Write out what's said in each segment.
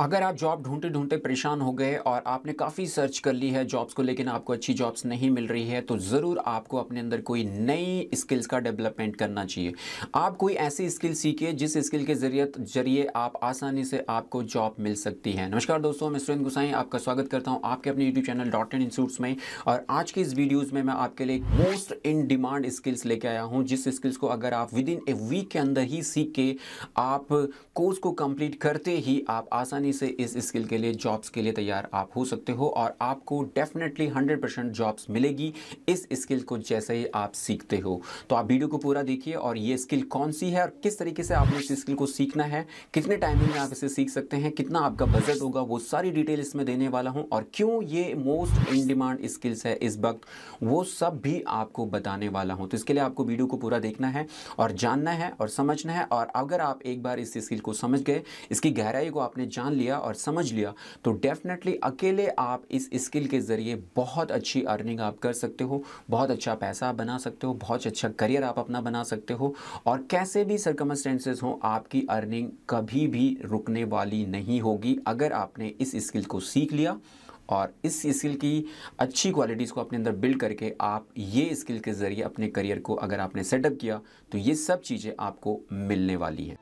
अगर आप जॉब ढूंढते ढूंढते परेशान हो गए और आपने काफ़ी सर्च कर ली है जॉब्स को लेकिन आपको अच्छी जॉब्स नहीं मिल रही है तो ज़रूर आपको अपने अंदर कोई नई स्किल्स का डेवलपमेंट करना चाहिए आप कोई ऐसी स्किल सीखिए जिस स्किल के जरिए जरिए आप आसानी से आपको जॉब मिल सकती है नमस्कार दोस्तों मैं सुरेंद्र गुसाई आपका स्वागत करता हूँ आपके अपने YouTube channel dot and institutes में और आज की इस वीडियोज़ में मैं आपके लिए मोस्ट इन डिमांड स्किल्स लेके आया हूँ जिस स्किल्स को अगर आप विद इन ए वीक के अंदर ही सीख के आप कोर्स को कम्प्लीट करते ही आप आसानी आसानी से इस स्किल के लिए जॉब्स के लिए तैयार आप हो सकते हो और आपको डेफिनेटली 100 परसेंट जॉब्स मिलेगी इस स्किल को जैसे ही आप सीखते हो तो आप वीडियो को पूरा देखिए और ये स्किल कौन सी है और किस तरीके से आपने इस स्किल को सीखना है कितने टाइमिंग में आप इसे सीख सकते हैं कितना आपका बजट होगा वो सारी डिटेल इसमें देने वाला हूँ और क्यों ये मोस्ट इन डिमांड स्किल्स है इस वक्त वो सब भी आपको बताने वाला हूँ तो इसके लिए आपको वीडियो को पूरा देखना है और जानना है और समझना है और अगर आप एक बार इस स्किल को समझ गए इसकी गहराई को आपने जान लिया और समझ लिया तो डेफिनेटली अकेले आप इस स्किल के ज़रिए बहुत अच्छी अर्निंग आप कर सकते हो बहुत अच्छा पैसा आप बना सकते हो बहुत अच्छा करियर आप अपना बना सकते हो और कैसे भी सर्कमस्टेंसेज हों आपकी अर्निंग कभी भी रुकने वाली नहीं होगी अगर आपने इस स्किल को सीख लिया और इस स्किल की अच्छी क्वालिटीज़ को अपने अंदर बिल्ड करके आप ये स्किल के ज़रिए अपने करियर को अगर आपने सेटअप किया तो ये सब चीज़ें आपको मिलने वाली हैं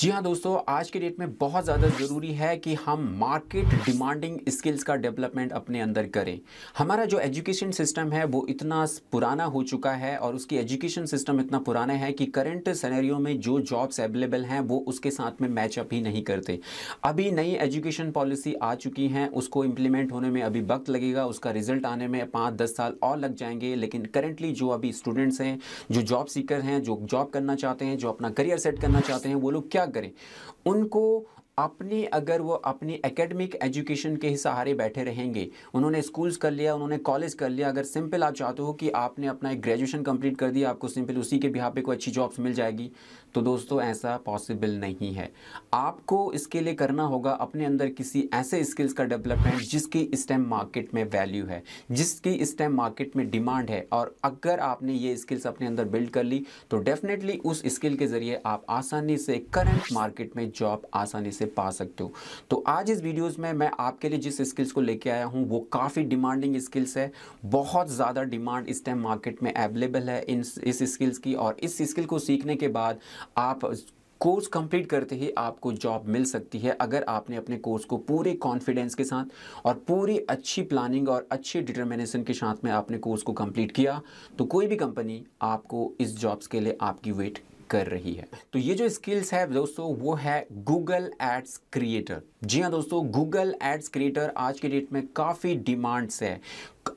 जी हाँ दोस्तों आज के डेट में बहुत ज़्यादा ज़रूरी है कि हम मार्केट डिमांडिंग स्किल्स का डेवलपमेंट अपने अंदर करें हमारा जो एजुकेशन सिस्टम है वो इतना पुराना हो चुका है और उसकी एजुकेशन सिस्टम इतना पुराना है कि करंट सैनरियो में जो जॉब्स अवेलेबल हैं वो उसके साथ में मैचअप ही नहीं करते अभी नई एजुकेशन पॉलिसी आ चुकी हैं उसको इम्प्लीमेंट होने में अभी वक्त लगेगा उसका रिजल्ट आने में पाँच दस साल और लग जाएंगे लेकिन करेंटली जो अभी स्टूडेंट्स हैं जो जॉब सीकर हैं जो जॉब करना चाहते हैं जो अपना करियर सेट करना चाहते हैं वो लोग क्या करें उनको अपनी अगर वो अपनी एकेडमिक एजुकेशन के सहारे बैठे रहेंगे उन्होंने स्कूल्स कर लिया उन्होंने कॉलेज कर लिया अगर सिंपल आप चाहते हो कि आपने अपना एक ग्रेजुएशन कंप्लीट कर दिया आपको सिंपल उसी के बिहार पे कोई अच्छी जॉब्स मिल जाएगी तो दोस्तों ऐसा पॉसिबल नहीं है आपको इसके लिए करना होगा अपने अंदर किसी ऐसे स्किल्स का डेवलपमेंट जिसकी इस टाइम मार्केट में वैल्यू है जिसकी इस टाइम मार्केट में डिमांड है और अगर आपने ये स्किल्स अपने अंदर बिल्ड कर ली तो डेफिनेटली उस स्किल के ज़रिए आप आसानी से करंट मार्केट में जॉब आसानी से पा सकते हो तो आज इस वीडियोज़ में मैं आपके लिए जिस स्किल्स को लेके आया हूँ वो काफ़ी डिमांडिंग स्किल्स है बहुत ज़्यादा डिमांड इस टाइम मार्केट में अवेलेबल है इन इस स्किल्स की और इस स्किल को सीखने के बाद आप कोर्स कंप्लीट करते ही आपको जॉब मिल सकती है अगर आपने अपने कोर्स को पूरे कॉन्फिडेंस के साथ और पूरी अच्छी प्लानिंग और अच्छे डिटर्मिनेशन के साथ में आपने कोर्स को कंप्लीट किया तो कोई भी कंपनी आपको इस जॉब्स के लिए आपकी वेट कर रही है तो ये जो स्किल्स है दोस्तों वो है गूगल एड्स क्रिएटर जी हाँ दोस्तों गूगल एड्स क्रिएटर आज के डेट में काफ़ी डिमांड्स है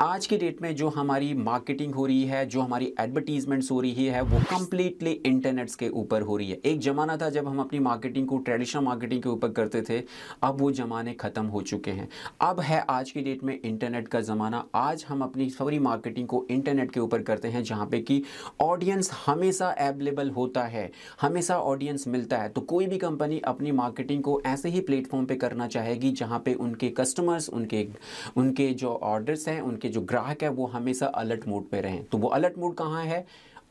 आज के डेट में जो हमारी मार्केटिंग हो रही है जो हमारी एडवर्टीजमेंट्स हो रही है वो कम्प्लीटली इंटरनेट्स के ऊपर हो रही है एक ज़माना था जब हम अपनी मार्केटिंग को ट्रेडिशनल मार्केटिंग के ऊपर करते थे अब वो ज़माने ख़त्म हो चुके हैं अब है आज के डेट में इंटरनेट का ज़माना आज हम अपनी सारी मार्केटिंग को इंटरनेट के ऊपर करते हैं जहाँ पर कि ऑडियंस हमेशा अवेलेबल होता है हमेशा ऑडियंस मिलता है तो कोई भी कंपनी अपनी मार्केटिंग को ऐसे ही प्लेटफॉर्म पर पे करना चाहेगी जहाँ पे उनके कस्टमर्स उनके उनके जो ऑर्डर्स हैं उनके जो ग्राहक है वो हमेशा अलर्ट मोड पे रहें तो वो अलर्ट मोड कहाँ है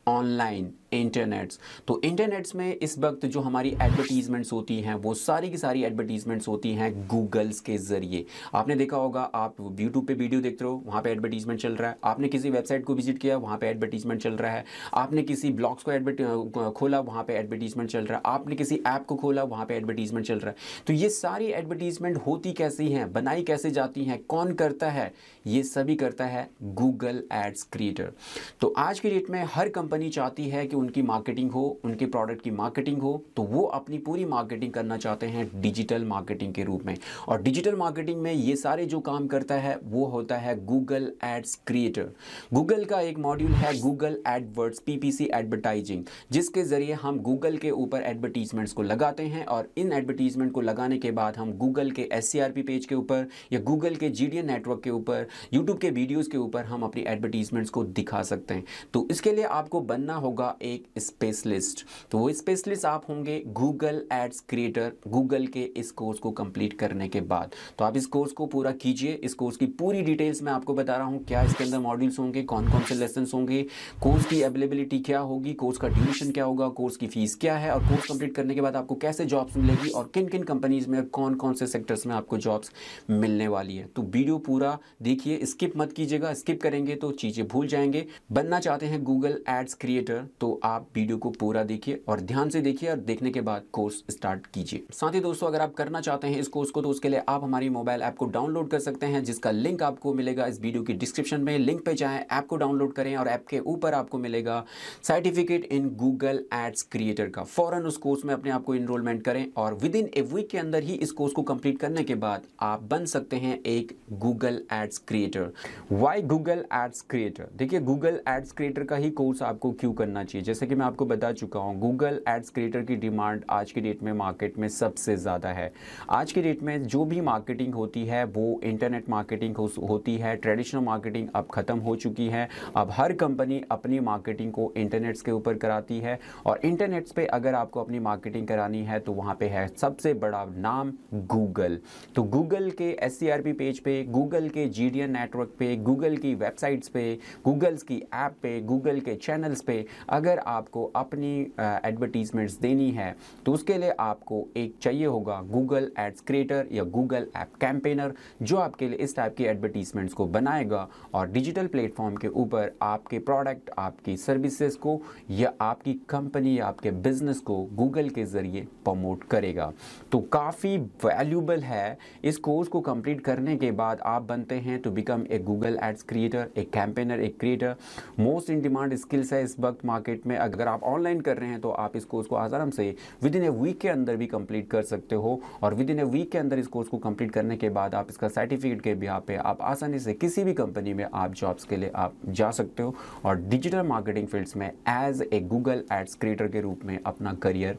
ऑनलाइन इंटरनेट्स तो इंटरनेट्स में इस वक्त जो हमारी एडवर्टीज़मेंट्स होती हैं वो सारी की सारी एडवर्टीज़मेंट्स होती हैं गूगल्स के ज़रिए आपने देखा होगा आप यूट्यूब पे वीडियो देखते हो वहाँ पे एडवर्टीज़मेंट चल रहा है आपने किसी वेबसाइट को विजिट किया वहाँ पे एडवर्टीज़मेंट चल रहा है आपने किसी ब्लॉग्स को एडवर्ट खोला वहाँ पर एडवर्टीज़मेंट चल रहा है आपने किसी ऐप को खोला वहाँ पर एडवर्टीज़मेंट चल रहा है तो ये सारी एडवर्टीज़मेंट होती कैसी हैं बनाई कैसे जाती हैं कौन करता है ये सभी करता है गूगल एड्स क्रिएटर तो आज की डेट में हर कंपनी कंपनी चाहती है कि उनकी मार्केटिंग हो उनके प्रोडक्ट की मार्केटिंग हो तो वो अपनी पूरी मार्केटिंग करना चाहते हैं डिजिटल मार्केटिंग के रूप में और डिजिटल मार्केटिंग में ये सारे जो काम करता है वो होता है गूगल एड्स क्रिएटर गूगल का एक मॉड्यूल है गूगल एडवर्ड्स पीपीसी एडवर्टाइजिंग जिसके ज़रिए हम गूगल के ऊपर एडवर्टीजमेंट्स को लगाते हैं और इन एडवर्टीजमेंट को लगाने के बाद हम गूगल के एस पेज के ऊपर या गूगल के जी नेटवर्क के ऊपर यूट्यूब के वीडियोज़ के ऊपर हम अपनी एडवर्टीजमेंट्स को दिखा सकते हैं तो इसके लिए आपको बनना होगा एक स्पेशलिस्ट तो वो स्पेशलिस्ट आप होंगे गूगल एड्स क्रिएटर गूगल के इस कोर्स को कंप्लीट करने के बाद तो आप इस कोर्स को पूरा कीजिए इस कोर्स की पूरी डिटेल्स मैं आपको बता रहा हूँ क्या इसके अंदर मॉड्यूल्स होंगे कौन कौन से लेसन होंगे कोर्स की अवेलेबिलिटी क्या होगी कोर्स का ड्यूरेशन क्या होगा कोर्स की फीस क्या है और कोर्स कंप्लीट करने के बाद आपको कैसे जॉब्स मिलेगी और किन किन कंपनीज में कौन कौन से सेक्टर्स में आपको जॉब्स मिलने वाली है तो वीडियो पूरा देखिए स्किप मत कीजिएगा स्किप करेंगे तो चीज़ें भूल जाएंगे बनना चाहते हैं गूगल एड्स एड्स क्रिएटर तो आप वीडियो को पूरा देखिए और ध्यान से देखिए और देखने के बाद कोर्स स्टार्ट कीजिए साथ ही दोस्तों अगर आप करना चाहते हैं इस कोर्स को तो उसके लिए आप हमारी मोबाइल ऐप को डाउनलोड कर सकते हैं जिसका लिंक आपको मिलेगा इस वीडियो की डिस्क्रिप्शन में लिंक पे जाएं ऐप को डाउनलोड करें और ऐप के ऊपर आपको मिलेगा certificate in Google Ads creator का फ़ौरन उस कोर्स में अपने आप को इनरोलमेंट करें और विद इन ए वीक के अंदर ही इस कोर्स को कंप्लीट करने के बाद आप बन सकते हैं एक Google Ads creator why Google Ads creator देखिए गूगल एड्स क्रिएटर का ही कोर्स आप आपको क्यों करना चाहिए जैसे कि मैं आपको बता चुका हूँ गूगल एड्स क्रिएटर की डिमांड आज के डेट में मार्केट में सबसे ज़्यादा है आज के डेट में जो भी मार्केटिंग होती है वो इंटरनेट मार्केटिंग हो, होती है ट्रेडिशनल मार्केटिंग अब ख़त्म हो चुकी है अब हर कंपनी अपनी मार्केटिंग को इंटरनेट्स के ऊपर कराती है और इंटरनेट्स पर अगर आपको अपनी मार्केटिंग करानी है तो वहाँ पर है सबसे बड़ा नाम गूगल तो गूगल के एस पेज पे गूगल के जी नेटवर्क पे गूगल की वेबसाइट्स पे गूगल्स की ऐप पर गूगल के चैनल चैनल्स पे अगर आपको अपनी एडवर्टीज़मेंट्स देनी है तो उसके लिए आपको एक चाहिए होगा गूगल एड्स क्रिएटर या गूगल ऐप कैंपेनर जो आपके लिए इस टाइप की एडवर्टीज़मेंट्स को बनाएगा और डिजिटल प्लेटफॉर्म के ऊपर आपके प्रोडक्ट आपकी सर्विसेज को या आपकी कंपनी या आपके बिजनेस को गूगल के ज़रिए प्रमोट करेगा तो काफ़ी वैल्यूबल है इस कोर्स को कंप्लीट करने के बाद आप बनते हैं to become a Google Ads creator a campaigner a creator most in demand skills है है इस वक्त मार्केट में अगर आप ऑनलाइन कर रहे हैं तो आप इस कोर्स को आराम से विद इन ए वीक के अंदर भी कंप्लीट कर सकते हो और विद इन ए वीक के अंदर इस कोर्स को कंप्लीट करने के बाद आप इसका सर्टिफिकेट के बिहार पे आप आसानी से किसी भी कंपनी में आप जॉब्स के लिए आप जा सकते हो और डिजिटल मार्केटिंग फील्ड्स में as a Google Ads creator के रूप में अपना करियर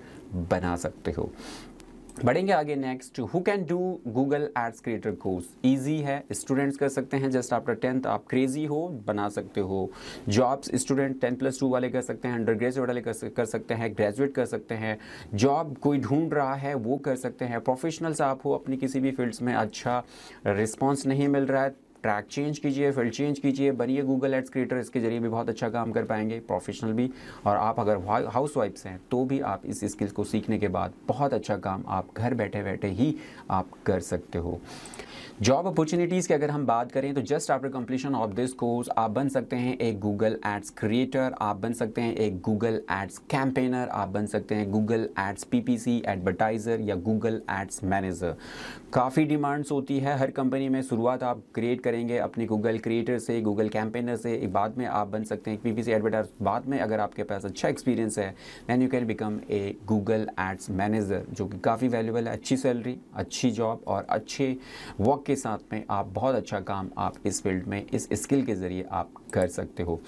बना सकते हो बढ़ेंगे आगे next who can do Google Ads creator course easy है स्टूडेंट्स कर सकते हैं जस्ट आफ्टर टेंथ आप क्रेजी हो बना सकते हो jobs student tenth plus two वाले कर सकते हैं अंडर ग्रेजुएट वाले कर, सकते हैं ग्रेजुएट कर सकते हैं जॉब कोई ढूंढ रहा है वो कर सकते हैं प्रोफेशनल्स आप हो अपनी किसी भी फील्ड्स में अच्छा रिस्पॉन्स नहीं मिल रहा है ट्रैक चेंज कीजिए फील्ड चेंज कीजिए बनिए गूगल एड्स क्रिएटर इसके जरिए भी बहुत अच्छा काम कर पाएंगे प्रोफेशनल भी और आप अगर हाउस वाइफ्स हैं तो भी आप इस स्किल्स को सीखने के बाद बहुत अच्छा काम आप घर बैठे बैठे ही आप कर सकते हो जॉब अपॉर्चुनिटीज़ की अगर हम बात करें तो just after completion of this course आप बन सकते हैं एक गूगल एड्स क्रिएटर आप बन सकते हैं एक गूगल एड्स कैंपेनर आप बन सकते हैं गूगल एड्स पीपीसी एडवर्टाइज़र या गूगल एड्स मैनेजर काफ़ी डिमांड्स होती है हर कंपनी में शुरुआत आप क्रिएट करेंगे अपने गूगल क्रिएटर से गूगल कैंपेनर से बाद में आप बन सकते हैं पी पी एडवर्टाइज बाद में अगर आपके पास अच्छा एक्सपीरियंस है then you can become a Google Ads manager जो कि काफ़ी वैल्यूबल है अच्छी सैलरी अच्छी जॉब और अच्छे वर्क के साथ में आप बहुत अच्छा काम आप इस फील्ड में इस स्किल के ज़रिए आप कर सकते हो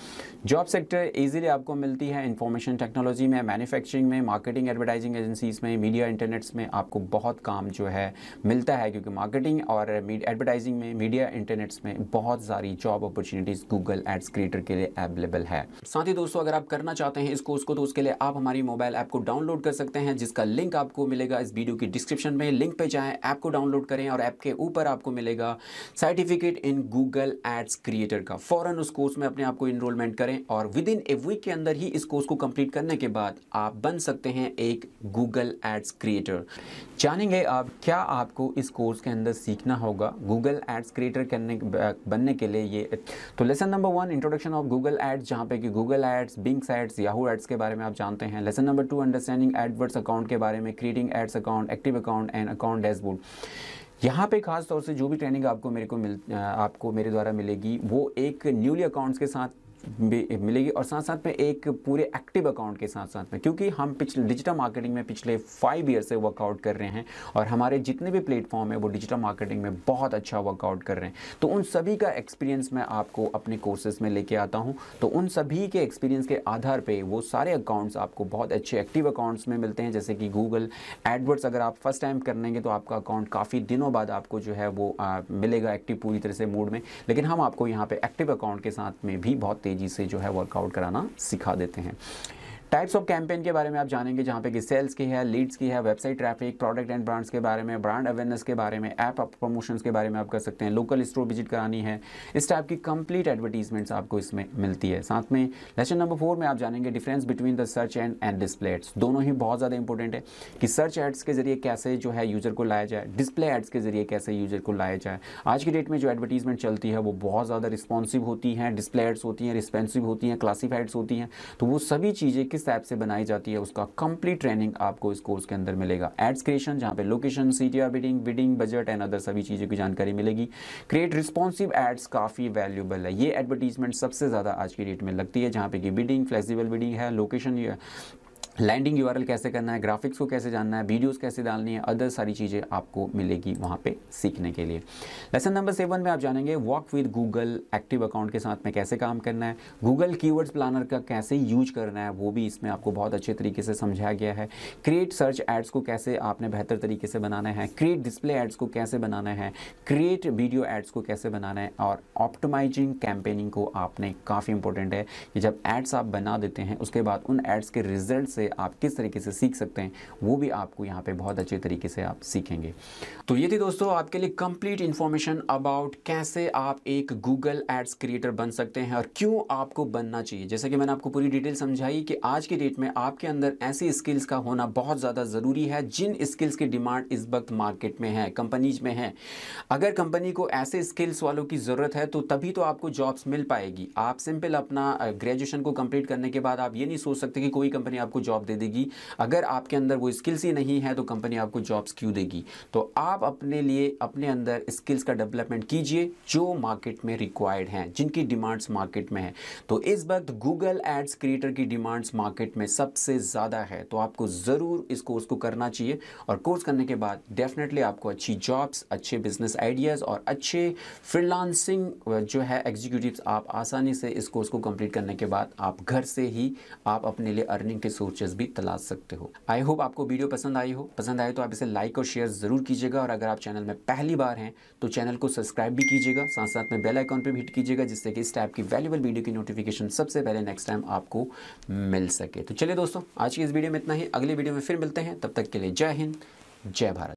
जॉब सेक्टर इजीली आपको मिलती है इंफॉर्मेशन टेक्नोलॉजी में मैन्युफैक्चरिंग में मार्केटिंग एडवर्टाइजिंग एजेंसीज़ में मीडिया इंटरनेट्स में आपको बहुत काम जो है मिलता है क्योंकि मार्केटिंग और एडवर्टाइजिंग में मीडिया इंटरनेट्स में बहुत सारी job opportunities Google Ads creator के लिए अवेलेबल है साथ ही दोस्तों अगर आप करना चाहते हैं इस कोर्स को तो उसके लिए आप हमारी मोबाइल ऐप को डाउनलोड कर सकते हैं जिसका लिंक आपको मिलेगा इस वीडियो की डिस्क्रिप्शन में लिंक पर जाए ऐप को डाउनलोड करें और ऐप के ऊपर आपको आपको मिलेगा certificate in Google Ads creator का फॉरन उस कोर्स में अपने आप को इनरोलमेंट करें और विद इन ए वीक के अंदर ही इस कोर्स को कंप्लीट करने के बाद आप बन सकते हैं एक गूगल एड्स क्रिएटर जानेंगे आप क्या आपको इस कोर्स के अंदर सीखना होगा गूगल एड्स क्रिएटर करने बनने के लिए ये तो lesson number one introduction of Google Ads जहाँ पे कि Google Ads Bing Ads Yahoo Ads के बारे में आप जानते हैं lesson number two understanding AdWords account के बारे में creating ads account active account and account dashboard यहाँ पे खास तौर से जो भी ट्रेनिंग आपको मेरे को मिल आपको मेरे द्वारा मिलेगी वो एक न्यूली अकाउंट्स के साथ मिलेगी और साथ साथ में एक पूरे एक्टिव अकाउंट के साथ साथ में क्योंकि हम पिछले डिजिटल मार्केटिंग में पिछले फाइव ईयर से वर्कआउट कर रहे हैं और हमारे जितने भी प्लेटफॉर्म है वो डिजिटल मार्केटिंग में बहुत अच्छा वर्कआउट कर रहे हैं तो उन सभी का एक्सपीरियंस मैं आपको अपने कोर्सेज में लेके आता हूँ तो उन सभी के एक्सपीरियंस के आधार पर वो सारे अकाउंट्स आपको बहुत अच्छे एक्टिव अकाउंट्स में मिलते हैं जैसे कि गूगल एडवर्ड्स अगर आप फर्स्ट टाइम करने तो आपका अकाउंट काफ़ी दिनों बाद आपको जो है वो आ, मिलेगा एक्टिव पूरी तरह से मूड में लेकिन हम आपको यहाँ पर एक्टिव अकाउंट के साथ में भी बहुत तेज तेज़ी से जो है वर्कआउट कराना सिखा देते हैं टाइप्स ऑफ कैंपेन के बारे में आप जानेंगे जहाँ पे कि सेल्स की है लीड्स की है website traffic product and brands के बारे में ब्रांड अवेयरनेस के बारे में ऐप प्रमोशंस के बारे में आप कर सकते हैं लोकल स्टोर विजिट करानी है इस टाइप की कंप्लीट एडवर्टीजमेंट्स आपको इसमें मिलती है साथ में लेसन नंबर फोर में आप जानेंगे difference between the search and and display ads दोनों ही बहुत ज़्यादा इंपॉर्टेंट है कि सर्च एड्स के जरिए कैसे जो है यूज़र को लाया जाए डिस्प्ले एड्स के जरिए कैसे यूज़र को लाया जाए आज की डेट में जो एडवर्टीजमेंट चलती है वो बहुत ज़्यादा रिस्पॉन्सिव होती हैं डिस्प्ले एड्स होती हैं रिस्पेंसिव होती हैं क्लासीफाइड्स होती हैं तो वो सभी चीज़ें किस ऐप से बनाई जाती है उसका कंप्लीट ट्रेनिंग आपको इस कोर्स के अंदर मिलेगा एड्स क्रिएशन जहां पे location CTR bidding bidding budget and other सभी चीज़ों की जानकारी मिलेगी क्रिएट रिस्पॉन्सिव एड्स काफ़ी वैल्यूबल है ये एडवर्टीजमेंट सबसे ज़्यादा आज की डेट में लगती है जहां पे कि बिडिंग फ्लेक्सिबल बिडिंग है लोकेशन लैंडिंग यू कैसे करना है ग्राफिक्स को कैसे जानना है वीडियोस कैसे डालनी है अदर सारी चीज़ें आपको मिलेगी वहाँ पे सीखने के लिए लेसन नंबर सेवन में आप जानेंगे walk with Google active account के साथ में कैसे काम करना है गूगल कीवर्ड्स प्लानर का कैसे यूज करना है वो भी इसमें आपको बहुत अच्छे तरीके से समझाया गया है क्रिएट सर्च एड्स को कैसे आपने बेहतर तरीके से बनाना है क्रिएट डिस्प्ले एड्स को कैसे बनाना है क्रिएट वीडियो एड्स को कैसे बनाना है और ऑप्टोमाइजिंग कैंपेनिंग को आपने काफ़ी इंपॉर्टेंट है कि जब एड्स आप बना देते हैं उसके बाद उन एड्स के रिजल्ट से आप किस तरीके से सीख सकते हैं वो भी आपको यहाँ पे बहुत अच्छे तरीके से आप सीखेंगे तो ये थी दोस्तों आपके लिए कंप्लीट इन्फॉर्मेशन अबाउट कैसे आप एक गूगल एड्स क्रिएटर बन सकते हैं और क्यों आपको बनना चाहिए जैसे कि मैंने आपको पूरी डिटेल समझाई कि आज की डेट में आपके अंदर ऐसी स्किल्स का होना बहुत ज़्यादा ज़रूरी है जिन स्किल्स की डिमांड इस वक्त मार्केट में है कंपनीज में है अगर कंपनी को ऐसे स्किल्स वालों की ज़रूरत है तो तभी तो आपको जॉब्स मिल पाएगी आप सिंपल अपना ग्रेजुएशन को कंप्लीट करने के बाद आप ये नहीं सोच सकते कि कोई कंपनी आपको जॉब जॉब दे देगी अगर आपके अंदर वो स्किल्स ही नहीं है तो कंपनी आपको जॉब्स क्यों देगी तो आप अपने लिए अपने अंदर स्किल्स का डेवलपमेंट कीजिए जो मार्केट में रिक्वायर्ड हैं जिनकी डिमांड्स मार्केट में है तो इस वक्त गूगल एड्स क्रिएटर की डिमांड्स मार्केट में सबसे ज़्यादा है तो आपको ज़रूर इस कोर्स को करना चाहिए और कोर्स करने के बाद डेफिनेटली आपको अच्छी जॉब्स अच्छे बिजनेस आइडियाज़ और अच्छे फ्रीलांसिंग जो है एग्जीक्यूटिव आप आसानी से इस कोर्स को कंप्लीट करने के बाद आप घर से ही आप अपने लिए अर्निंग के सोर्सेज फीचर्स भी तलाश सकते हो आई होप आपको वीडियो पसंद आई हो पसंद आए तो आप इसे लाइक और शेयर ज़रूर कीजिएगा और अगर आप चैनल में पहली बार हैं तो चैनल को सब्सक्राइब भी कीजिएगा साथ साथ में बेल आइकॉन पर भी हिट कीजिएगा जिससे कि इस टाइप की वैल्यूबल वीडियो की नोटिफिकेशन सबसे पहले नेक्स्ट टाइम आपको मिल सके तो चलिए दोस्तों आज की इस वीडियो में इतना ही अगले वीडियो में फिर मिलते हैं तब तक के लिए जय हिंद जय भारत